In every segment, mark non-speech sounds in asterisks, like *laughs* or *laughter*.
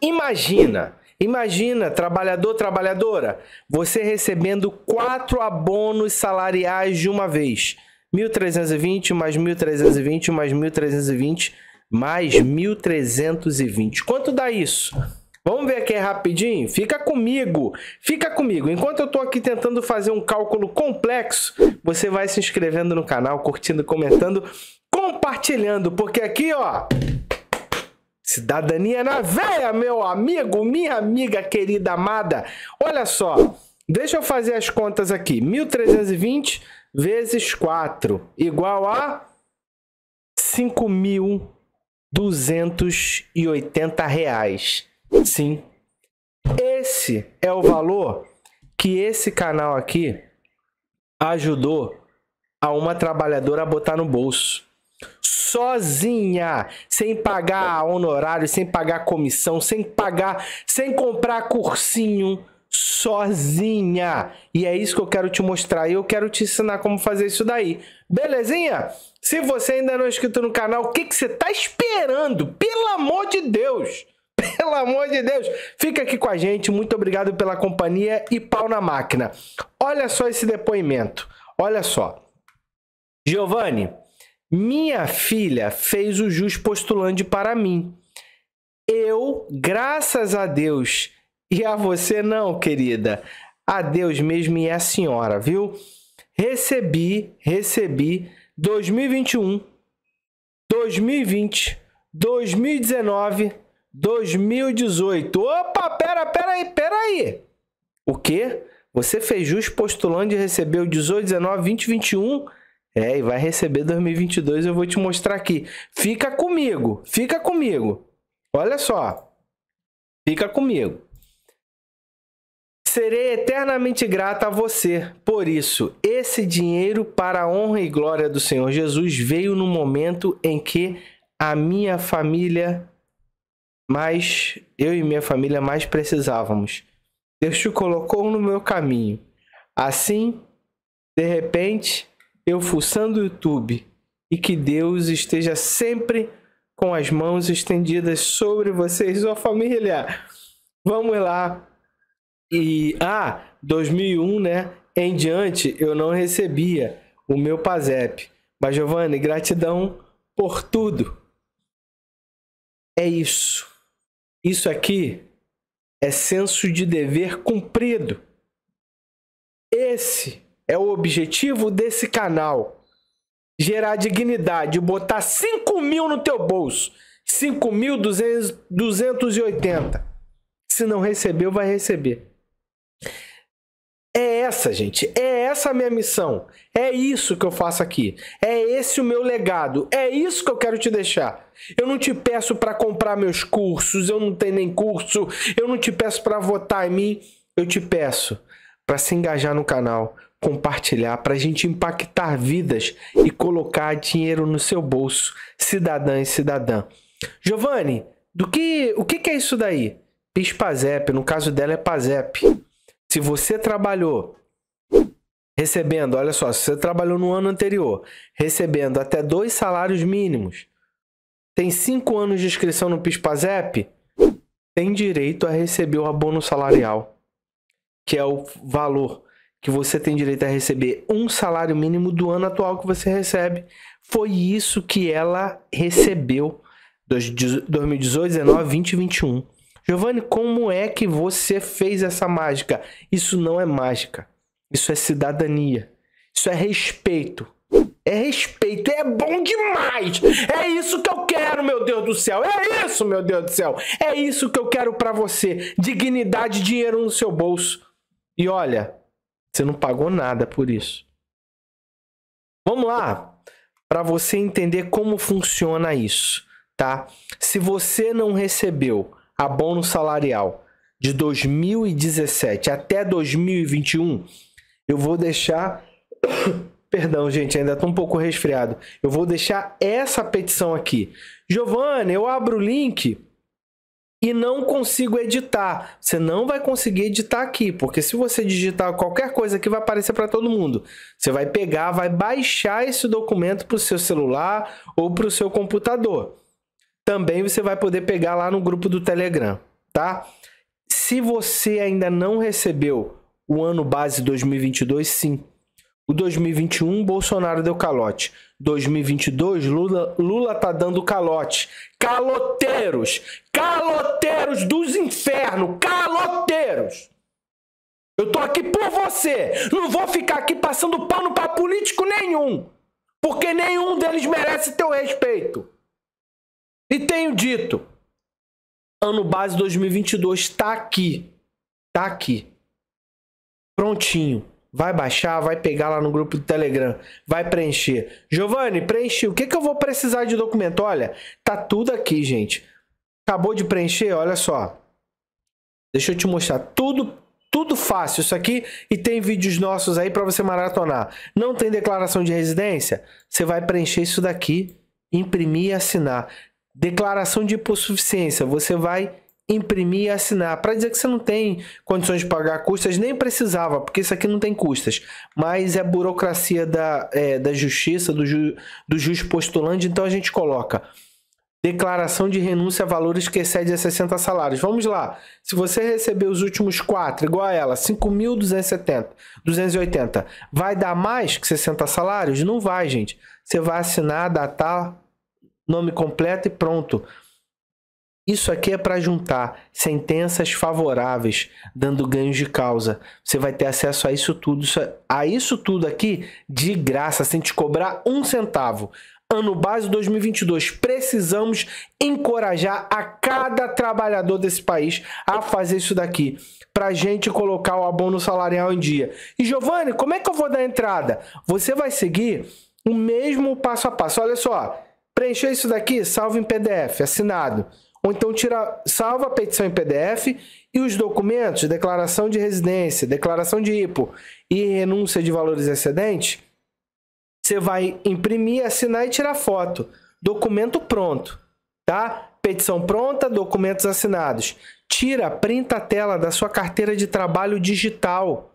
Imagina, imagina, trabalhador, trabalhadora, você recebendo quatro abonos salariais de uma vez. 1.320 mais 1.320 mais 1.320 mais 1.320. Quanto dá isso? Vamos ver aqui rapidinho? Fica comigo, fica comigo. Enquanto eu estou aqui tentando fazer um cálculo complexo, você vai se inscrevendo no canal, curtindo, comentando, compartilhando, porque aqui, ó, Cidadania na veia, meu amigo, minha amiga querida amada. Olha só, deixa eu fazer as contas aqui. 1320 vezes 4 igual a 5.280 reais. Sim, esse é o valor que esse canal aqui ajudou a uma trabalhadora a botar no bolso sozinha, sem pagar honorário, sem pagar comissão, sem pagar, sem comprar cursinho, sozinha. E é isso que eu quero te mostrar e eu quero te ensinar como fazer isso daí. Belezinha? Se você ainda não é inscrito no canal, o que, que você está esperando? Pelo amor de Deus! *laughs* Pelo amor de Deus! Fica aqui com a gente, muito obrigado pela companhia e pau na máquina. Olha só esse depoimento, olha só. Giovanni, minha filha fez o jus postulante para mim. Eu, graças a Deus, e a você não, querida. A Deus mesmo e a senhora, viu? Recebi, recebi 2021, 2020, 2019, 2018. Opa, pera, pera aí, pera aí. O quê? Você fez jus postulante e recebeu 18, 19, 20, 21? É, e vai receber 2022, eu vou te mostrar aqui. Fica comigo, fica comigo. Olha só. Fica comigo. Serei eternamente grata a você. Por isso, esse dinheiro para a honra e glória do Senhor Jesus veio no momento em que a minha família mais eu e minha família mais precisávamos. Deus te colocou no meu caminho. Assim, de repente, eu fuçando o YouTube e que Deus esteja sempre com as mãos estendidas sobre vocês, ó família. Vamos lá. E ah, 2001, né? Em diante eu não recebia o meu PASEP. Mas Giovanni, gratidão por tudo. É isso. Isso aqui é senso de dever cumprido. Esse é o objetivo desse canal. Gerar dignidade, botar 5 mil no teu bolso. 5.280. Se não recebeu, vai receber. É essa, gente. É essa a minha missão. É isso que eu faço aqui. É esse o meu legado. É isso que eu quero te deixar. Eu não te peço para comprar meus cursos, eu não tenho nem curso, eu não te peço para votar em mim, eu te peço para se engajar no canal, compartilhar, para a gente impactar vidas e colocar dinheiro no seu bolso, cidadã e cidadã. Giovanni, do que, o que, que é isso daí? PIS-PASEP, no caso dela é PASEP. Se você trabalhou recebendo, olha só, se você trabalhou no ano anterior, recebendo até dois salários mínimos, tem cinco anos de inscrição no PIS-PASEP, tem direito a receber o abono salarial, que é o valor que você tem direito a receber um salário mínimo do ano atual que você recebe. Foi isso que ela recebeu 2018, 19, 2021 Giovanni, como é que você fez essa mágica? Isso não é mágica. Isso é cidadania. Isso é respeito. É respeito, é bom demais. É isso que eu quero, meu Deus do céu. É isso, meu Deus do céu. É isso que eu quero para você. Dignidade, dinheiro no seu bolso. E olha, você não pagou nada por isso. Vamos lá, para você entender como funciona isso, tá? Se você não recebeu abono salarial de 2017 até 2021, eu vou deixar *coughs* Perdão, gente, ainda estou um pouco resfriado. Eu vou deixar essa petição aqui. Giovana, eu abro o link e não consigo editar. Você não vai conseguir editar aqui, porque se você digitar qualquer coisa aqui, vai aparecer para todo mundo. Você vai pegar, vai baixar esse documento para o seu celular ou para o seu computador. Também você vai poder pegar lá no grupo do Telegram, tá? Se você ainda não recebeu o ano base 2022, sim. O 2021, Bolsonaro deu calote. 2022, Lula, Lula tá dando calote. Caloteiros! Caloteiros dos infernos! Caloteiros! Eu tô aqui por você! Não vou ficar aqui passando pano pra político nenhum! Porque nenhum deles merece teu respeito. E tenho dito, ano base 2022 tá aqui. Tá aqui. Prontinho. Vai baixar, vai pegar lá no grupo do Telegram, vai preencher. Giovanni, preenchi. O que, que eu vou precisar de documento? Olha, tá tudo aqui, gente. Acabou de preencher, olha só. Deixa eu te mostrar. Tudo tudo fácil isso aqui e tem vídeos nossos aí para você maratonar. Não tem declaração de residência? Você vai preencher isso daqui, imprimir e assinar. Declaração de hipossuficiência, você vai imprimir e assinar. Para dizer que você não tem condições de pagar custas, nem precisava, porque isso aqui não tem custas. Mas é burocracia da, é, da justiça, do, ju, do juiz postulante, então a gente coloca declaração de renúncia a valores que excedem a 60 salários. Vamos lá. Se você receber os últimos quatro, igual a ela, 5.270, 280, vai dar mais que 60 salários? Não vai, gente. Você vai assinar, datar, nome completo e pronto. Isso aqui é para juntar sentenças favoráveis, dando ganhos de causa. Você vai ter acesso a isso tudo, é, a isso tudo aqui de graça, sem te cobrar um centavo. Ano base 2022, precisamos encorajar a cada trabalhador desse país a fazer isso daqui, para gente colocar o abono salarial em dia. E Giovanni, como é que eu vou dar entrada? Você vai seguir o mesmo passo a passo. Olha só, preencher isso daqui, salvo em PDF, assinado ou então tira, salva a petição em PDF e os documentos, declaração de residência, declaração de IPO e renúncia de valores excedentes, você vai imprimir, assinar e tirar foto. Documento pronto, tá? Petição pronta, documentos assinados. Tira, printa a tela da sua carteira de trabalho digital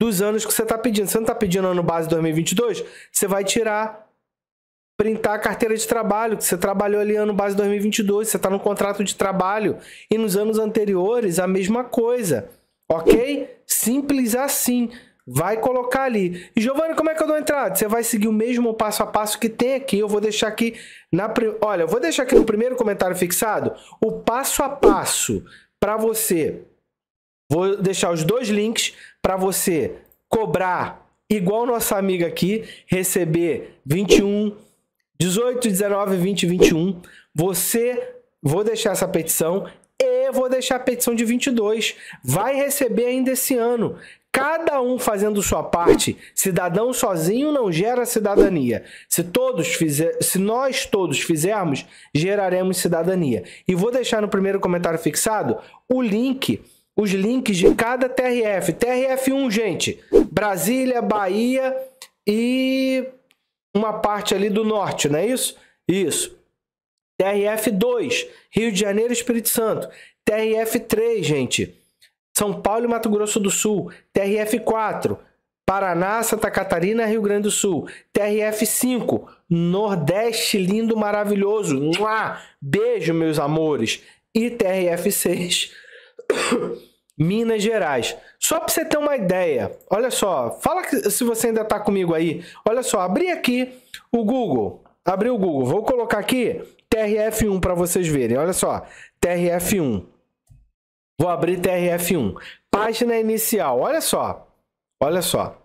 dos anos que você está pedindo. Você não está pedindo ano base 2022? Você vai tirar printar a carteira de trabalho, que você trabalhou ali ano base 2022, você está no contrato de trabalho e nos anos anteriores a mesma coisa, ok? Simples assim. Vai colocar ali. E Giovanni, como é que eu dou entrada? Você vai seguir o mesmo passo a passo que tem aqui. Eu vou deixar aqui na. Olha, eu vou deixar aqui no primeiro comentário fixado o passo a passo para você. Vou deixar os dois links para você cobrar igual nossa amiga aqui, receber 21 18, 19, 20, 21. Você, vou deixar essa petição e vou deixar a petição de 22. Vai receber ainda esse ano. Cada um fazendo sua parte, cidadão sozinho não gera cidadania. Se todos fizer, se nós todos fizermos, geraremos cidadania. E vou deixar no primeiro comentário fixado o link os links de cada TRF. TRF1, gente. Brasília, Bahia e uma parte ali do norte, não é isso? Isso. TRF 2, Rio de Janeiro Espírito Santo. TRF 3, gente, São Paulo e Mato Grosso do Sul. TRF 4, Paraná, Santa Catarina, Rio Grande do Sul. TRF 5, Nordeste lindo, maravilhoso. Mua! Beijo, meus amores. E TRF 6. *coughs* Minas Gerais. Só para você ter uma ideia, olha só, fala que, se você ainda está comigo aí. Olha só, abri aqui o Google, abri o Google, vou colocar aqui TRF1 para vocês verem. Olha só, TRF1. Vou abrir TRF1. Página inicial, olha só, olha só.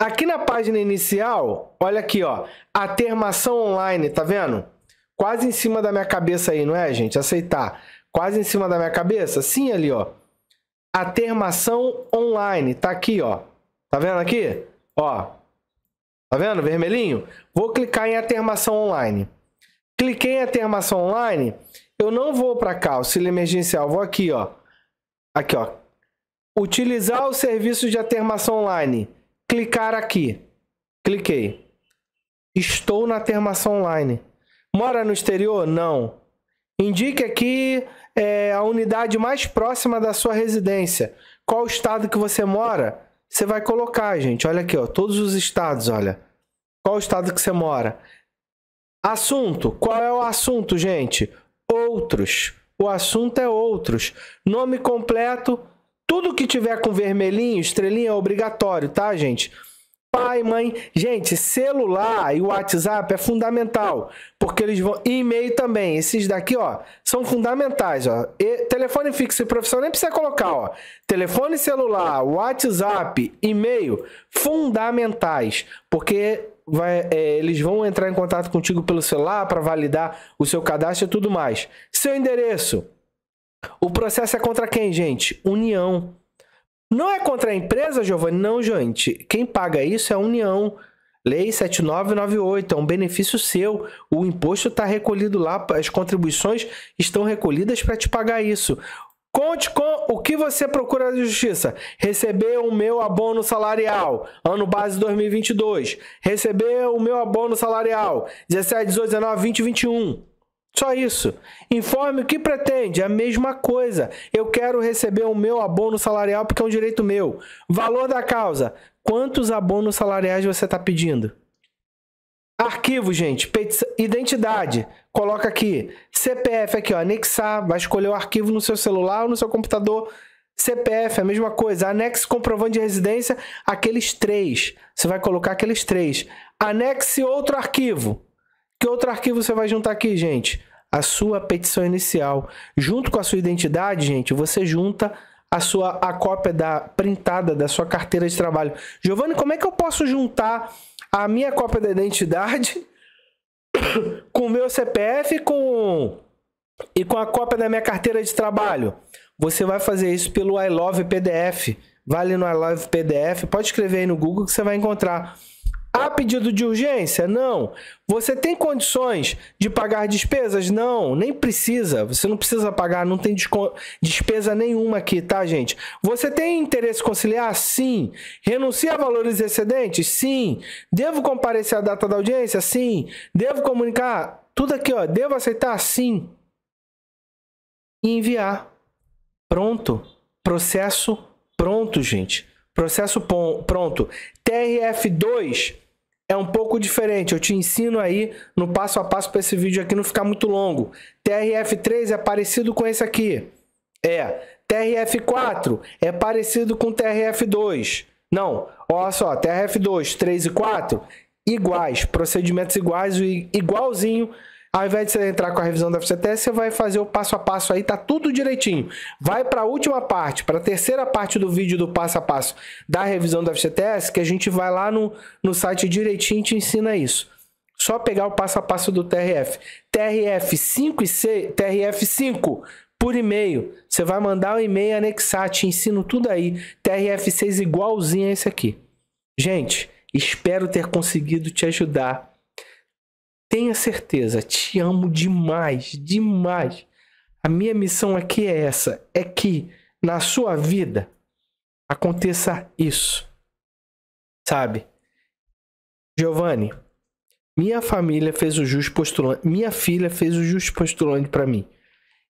Aqui na página inicial, olha aqui, ó, atermação online, tá vendo? Quase em cima da minha cabeça aí, não é, gente? Aceitar quase em cima da minha cabeça, sim ali, ó. Atermação online, tá aqui, ó. Tá vendo aqui? Ó. Tá vendo, vermelhinho? Vou clicar em atermação online. Cliquei em atermação online, eu não vou para cá, auxílio emergencial, vou aqui, ó. Aqui, ó. Utilizar o serviço de atermação online. Clicar aqui. Cliquei. Estou na atermação online. Mora no exterior? Não. Indique aqui é, a unidade mais próxima da sua residência. Qual estado que você mora? Você vai colocar, gente. Olha aqui, ó, todos os estados, olha. Qual estado que você mora? Assunto. Qual é o assunto, gente? Outros. O assunto é outros. Nome completo. Tudo que tiver com vermelhinho, estrelinha é obrigatório, tá, gente? pai, mãe. Gente, celular e WhatsApp é fundamental, porque eles vão e mail também. Esses daqui, ó, são fundamentais, ó. E, telefone fixo e profissional nem precisa colocar, ó. Telefone celular, WhatsApp, e-mail, fundamentais, porque Vai, é, eles vão entrar em contato contigo pelo celular para validar o seu cadastro e tudo mais. Seu endereço. O processo é contra quem, gente? União. Não é contra a empresa, Giovanni? Não, gente. Quem paga isso é a União. Lei 7998, é um benefício seu. O imposto está recolhido lá, as contribuições estão recolhidas para te pagar isso. Conte com o que você procura da Justiça. Receber o meu abono salarial, ano base 2022. Receber o meu abono salarial, 17, 18, 19, 20, 21. Só isso. Informe o que pretende, é a mesma coisa. Eu quero receber o meu abono salarial porque é um direito meu. Valor da causa. Quantos abonos salariais você está pedindo? Arquivo, gente. Identidade. Coloca aqui. CPF aqui, ó. Anexar. Vai escolher o arquivo no seu celular ou no seu computador. CPF, a mesma coisa. Anexe comprovante de residência, aqueles três. Você vai colocar aqueles três. Anexe outro arquivo. Que outro arquivo você vai juntar aqui, gente? A sua petição inicial. Junto com a sua identidade, gente, você junta a sua a cópia da printada da sua carteira de trabalho. Giovanni, como é que eu posso juntar a minha cópia da identidade *coughs* com o meu CPF com e com a cópia da minha carteira de trabalho? Você vai fazer isso pelo I Love PDF. Vale no I Love PDF. Pode escrever aí no Google que você vai encontrar. Há pedido de urgência? Não. Você tem condições de pagar despesas? Não, nem precisa. Você não precisa pagar, não tem despesa nenhuma aqui, tá, gente? Você tem interesse conciliar? Sim. Renuncia a valores excedentes? Sim. Devo comparecer à data da audiência? Sim. Devo comunicar? Tudo aqui, ó. Devo aceitar? Sim. E enviar. Pronto. Processo pronto, gente. Processo pronto. TRF2 é um pouco diferente. Eu te ensino aí no passo a passo para esse vídeo aqui não ficar muito longo. TRF3 é parecido com esse aqui. É. TRF4 é parecido com TRF2. Não, olha só, TRF2, 3 e 4 iguais, procedimentos iguais, igualzinho ao invés de você entrar com a revisão da FCTS, você vai fazer o passo a passo aí, tá tudo direitinho. Vai para a última parte, para a terceira parte do vídeo do passo a passo da revisão da FCTS, que a gente vai lá no, no site direitinho e te ensina isso. Só pegar o passo a passo do TRF. TRF 5 e C, TRF 5 por e-mail. Você vai mandar o um e-mail anexar, te ensino tudo aí. TRF 6 igualzinho a esse aqui. Gente, espero ter conseguido te ajudar Tenha certeza, te amo demais, demais. A minha missão aqui é essa: é que na sua vida aconteça isso. Sabe? Giovanni, minha família fez o justo postulante, minha filha fez o justo postulante para mim.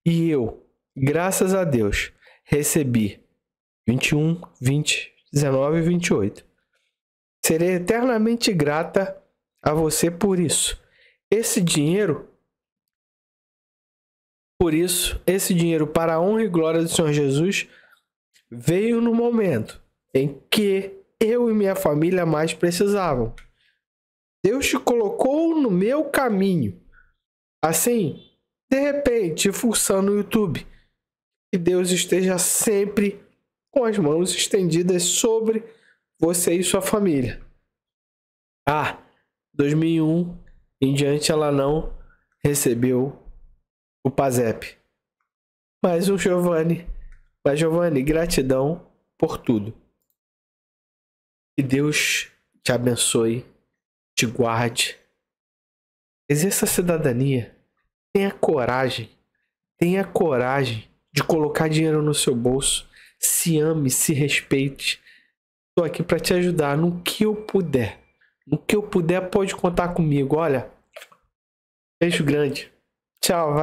E eu, graças a Deus, recebi 21, 20, 19 e 28. Serei eternamente grata a você por isso esse dinheiro, por isso, esse dinheiro para a honra e glória do Senhor Jesus veio no momento em que eu e minha família mais precisavam. Deus te colocou no meu caminho. Assim, de repente, fuçando o YouTube. Que Deus esteja sempre com as mãos estendidas sobre você e sua família. Ah, 2001 em diante, ela não recebeu o PASEP. Mas o Giovanni, mas Giovanni, gratidão por tudo. Que Deus te abençoe, te guarde. Exerça a cidadania. Tenha coragem. Tenha coragem de colocar dinheiro no seu bolso. Se ame, se respeite. Estou aqui para te ajudar no que eu puder. No que eu puder, pode contar comigo. Olha, Beijo grande. Tchau, valeu.